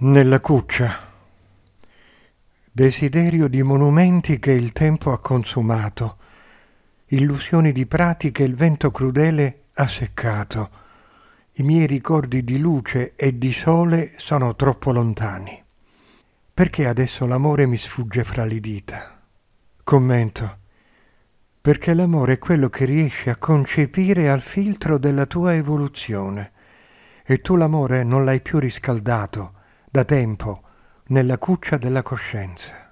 Nella cuccia. Desiderio di monumenti che il tempo ha consumato, illusioni di prati che il vento crudele ha seccato. I miei ricordi di luce e di sole sono troppo lontani. Perché adesso l'amore mi sfugge fra le dita? Commento. Perché l'amore è quello che riesci a concepire al filtro della tua evoluzione. E tu l'amore non l'hai più riscaldato da tempo nella cuccia della coscienza.